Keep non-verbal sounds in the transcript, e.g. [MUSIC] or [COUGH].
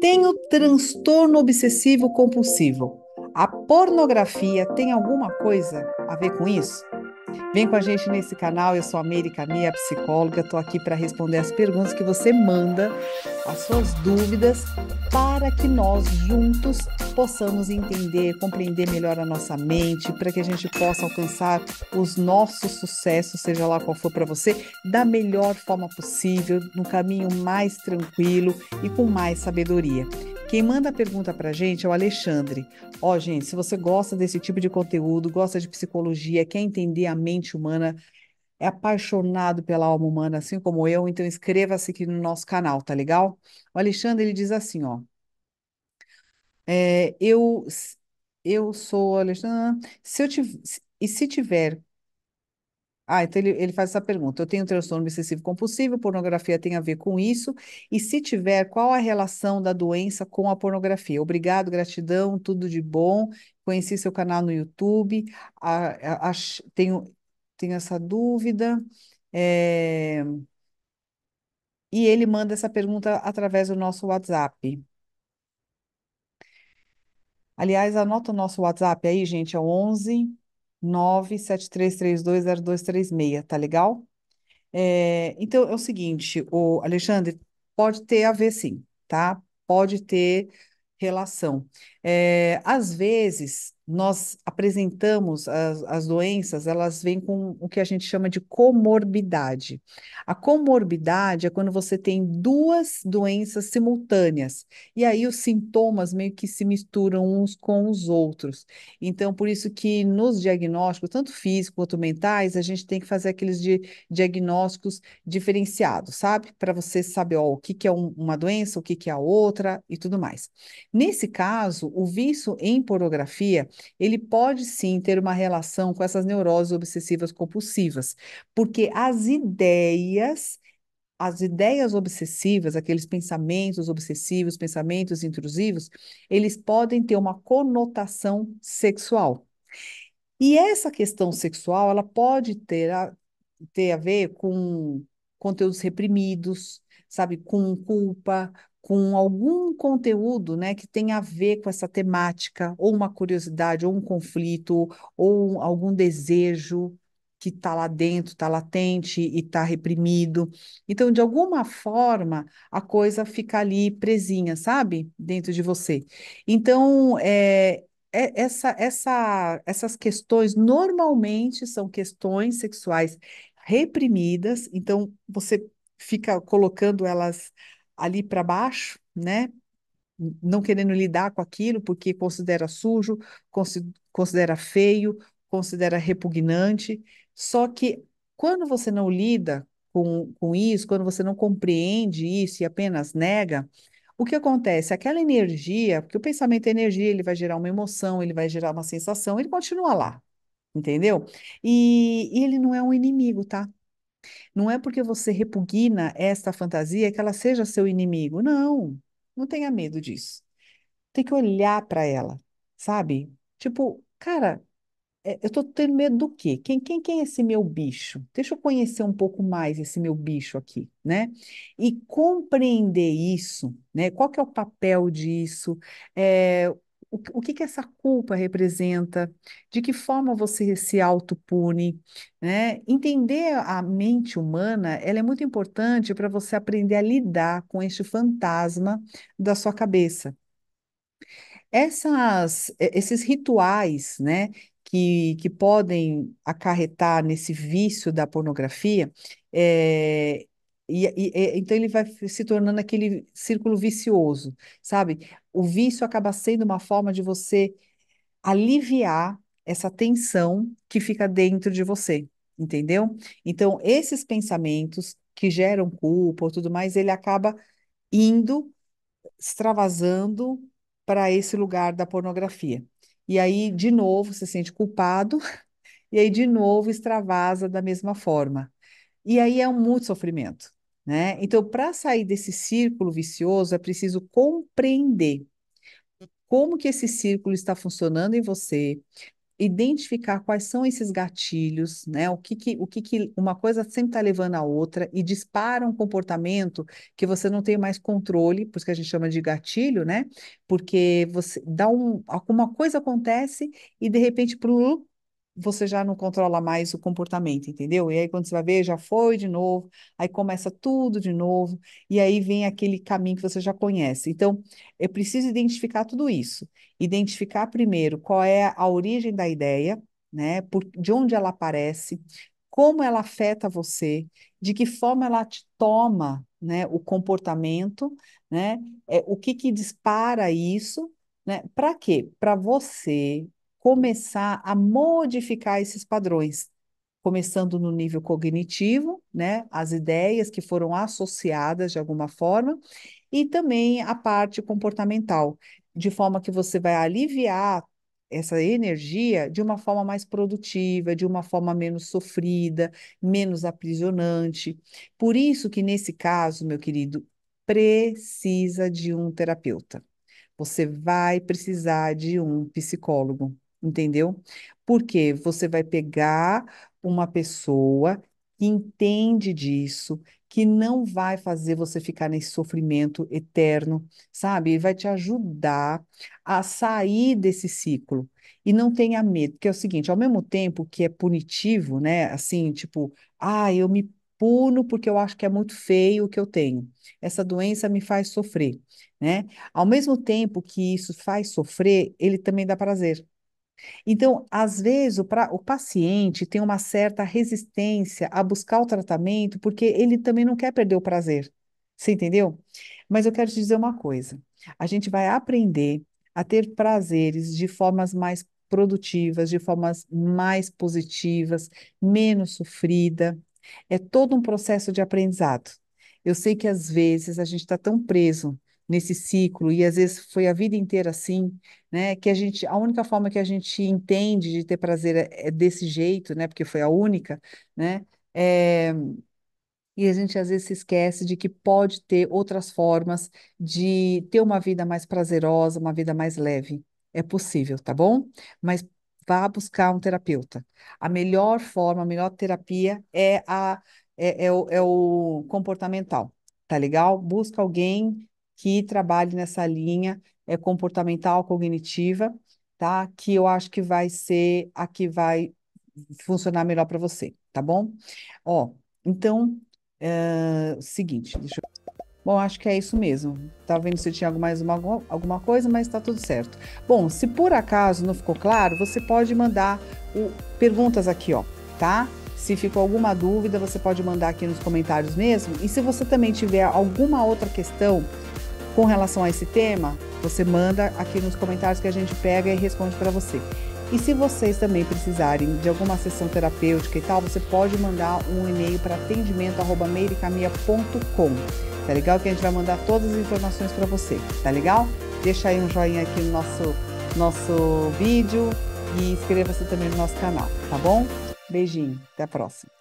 Tenho transtorno obsessivo compulsivo. A pornografia tem alguma coisa a ver com isso? Vem com a gente nesse canal. Eu sou a América Camia, psicóloga. Estou aqui para responder as perguntas que você manda, as suas dúvidas, para que nós juntos possamos entender, compreender melhor a nossa mente, para que a gente possa alcançar os nossos sucessos, seja lá qual for para você, da melhor forma possível, no caminho mais tranquilo e com mais sabedoria. Quem manda a pergunta para a gente é o Alexandre. Ó, oh, gente, se você gosta desse tipo de conteúdo, gosta de psicologia, quer entender a mente humana, é apaixonado pela alma humana, assim como eu, então inscreva-se aqui no nosso canal, tá legal? O Alexandre, ele diz assim, ó. É, eu, eu sou Alexandre. Se eu tiv... E se tiver ah, então ele, ele faz essa pergunta. Eu tenho transtorno obsessivo compulsivo, pornografia tem a ver com isso? E se tiver, qual a relação da doença com a pornografia? Obrigado, gratidão, tudo de bom. Conheci seu canal no YouTube, a, a, a, tenho, tenho essa dúvida. É... E ele manda essa pergunta através do nosso WhatsApp. Aliás, anota o nosso WhatsApp aí, gente, é onze. 11 973320236, tá legal? É, então é o seguinte, o Alexandre, pode ter a ver sim, tá? Pode ter relação. É, às vezes nós apresentamos as, as doenças, elas vêm com o que a gente chama de comorbidade. A comorbidade é quando você tem duas doenças simultâneas, e aí os sintomas meio que se misturam uns com os outros. Então, por isso que nos diagnósticos, tanto físicos quanto mentais, a gente tem que fazer aqueles de, diagnósticos diferenciados, sabe? Para você saber ó, o que, que é um, uma doença, o que, que é a outra e tudo mais. Nesse caso, o vício em pornografia ele pode sim ter uma relação com essas neuroses obsessivas compulsivas, porque as ideias as ideias obsessivas, aqueles pensamentos obsessivos, pensamentos intrusivos, eles podem ter uma conotação sexual. E essa questão sexual, ela pode ter a, ter a ver com conteúdos reprimidos, sabe, com culpa, com algum conteúdo né, que tem a ver com essa temática, ou uma curiosidade, ou um conflito, ou algum desejo que está lá dentro, está latente e está reprimido. Então, de alguma forma, a coisa fica ali presinha, sabe? Dentro de você. Então, é, é, essa, essa, essas questões normalmente são questões sexuais reprimidas, então você fica colocando elas ali para baixo, né? Não querendo lidar com aquilo porque considera sujo, considera feio, considera repugnante. Só que quando você não lida com, com isso, quando você não compreende isso e apenas nega, o que acontece? Aquela energia, porque o pensamento é energia, ele vai gerar uma emoção, ele vai gerar uma sensação, ele continua lá, entendeu? E, e ele não é um inimigo, tá? Não é porque você repugna esta fantasia que ela seja seu inimigo. Não, não tenha medo disso. Tem que olhar para ela, sabe? Tipo, cara, é, eu tô tendo medo do quê? Quem, quem, quem é esse meu bicho? Deixa eu conhecer um pouco mais esse meu bicho aqui, né? E compreender isso, né? Qual que é o papel disso? É, o, que, que essa culpa representa, de que forma você se autopune, né? Entender a mente humana, ela é muito importante para você aprender a lidar com este fantasma da sua cabeça. Essas, esses rituais, né, que, que podem acarretar nesse vício da pornografia, é, e, e, e, então ele vai se tornando aquele círculo vicioso, sabe? O vício acaba sendo uma forma de você aliviar essa tensão que fica dentro de você, entendeu? Então, esses pensamentos que geram culpa ou tudo mais, ele acaba indo, extravasando para esse lugar da pornografia. E aí, de novo, se sente culpado, [LAUGHS] e aí, de novo, extravasa da mesma forma. E aí é um muito sofrimento. Né? Então, para sair desse círculo vicioso, é preciso compreender como que esse círculo está funcionando em você, identificar quais são esses gatilhos, né? O que que, o que, que uma coisa sempre está levando a outra e dispara um comportamento que você não tem mais controle, por isso que a gente chama de gatilho, né? Porque você dá um, alguma coisa acontece e de repente, plu, você já não controla mais o comportamento, entendeu? E aí quando você vai ver, já foi de novo, aí começa tudo de novo, e aí vem aquele caminho que você já conhece. Então, é preciso identificar tudo isso. Identificar primeiro qual é a origem da ideia, né? Por, de onde ela aparece, como ela afeta você, de que forma ela te toma, né, o comportamento, né? É, o que que dispara isso, né? Para quê? Para você começar a modificar esses padrões, começando no nível cognitivo, né, as ideias que foram associadas de alguma forma, e também a parte comportamental, de forma que você vai aliviar essa energia de uma forma mais produtiva, de uma forma menos sofrida, menos aprisionante. Por isso que nesse caso, meu querido, precisa de um terapeuta. Você vai precisar de um psicólogo entendeu? Porque você vai pegar uma pessoa que entende disso, que não vai fazer você ficar nesse sofrimento eterno, sabe? Ele vai te ajudar a sair desse ciclo. E não tenha medo, porque é o seguinte, ao mesmo tempo que é punitivo, né? Assim, tipo, ah, eu me puno porque eu acho que é muito feio o que eu tenho. Essa doença me faz sofrer, né? Ao mesmo tempo que isso faz sofrer, ele também dá prazer. Então, às vezes, o, pra, o paciente tem uma certa resistência a buscar o tratamento, porque ele também não quer perder o prazer. Você entendeu? Mas eu quero te dizer uma coisa: a gente vai aprender a ter prazeres de formas mais produtivas, de formas mais positivas, menos sofrida. É todo um processo de aprendizado. Eu sei que às vezes a gente está tão preso nesse ciclo e às vezes foi a vida inteira assim, né? Que a gente, a única forma que a gente entende de ter prazer é, é, desse jeito, né? Porque foi a única, né? É... E a gente às vezes se esquece de que pode ter outras formas de ter uma vida mais prazerosa, uma vida mais leve. É possível, tá bom? Mas vá buscar um terapeuta. A melhor forma, a melhor terapia é a é, é, o, é o comportamental, tá legal? Busca alguém que trabalhe nessa linha é, comportamental cognitiva, tá? Que eu acho que vai ser a que vai funcionar melhor para você, tá bom? Ó, então, é, seguinte, deixa eu. Bom, acho que é isso mesmo. Estava vendo se tinha mais uma, alguma coisa, mas está tudo certo. Bom, se por acaso não ficou claro, você pode mandar o, perguntas aqui, ó, tá? Se ficou alguma dúvida, você pode mandar aqui nos comentários mesmo. E se você também tiver alguma outra questão com relação a esse tema, você manda aqui nos comentários que a gente pega e responde para você. E se vocês também precisarem de alguma sessão terapêutica e tal, você pode mandar um e-mail para atendimento@meiricamia.com. Tá legal que a gente vai mandar todas as informações para você, tá legal? Deixa aí um joinha aqui no nosso nosso vídeo e inscreva-se também no nosso canal, tá bom? Beijinho, até a próxima.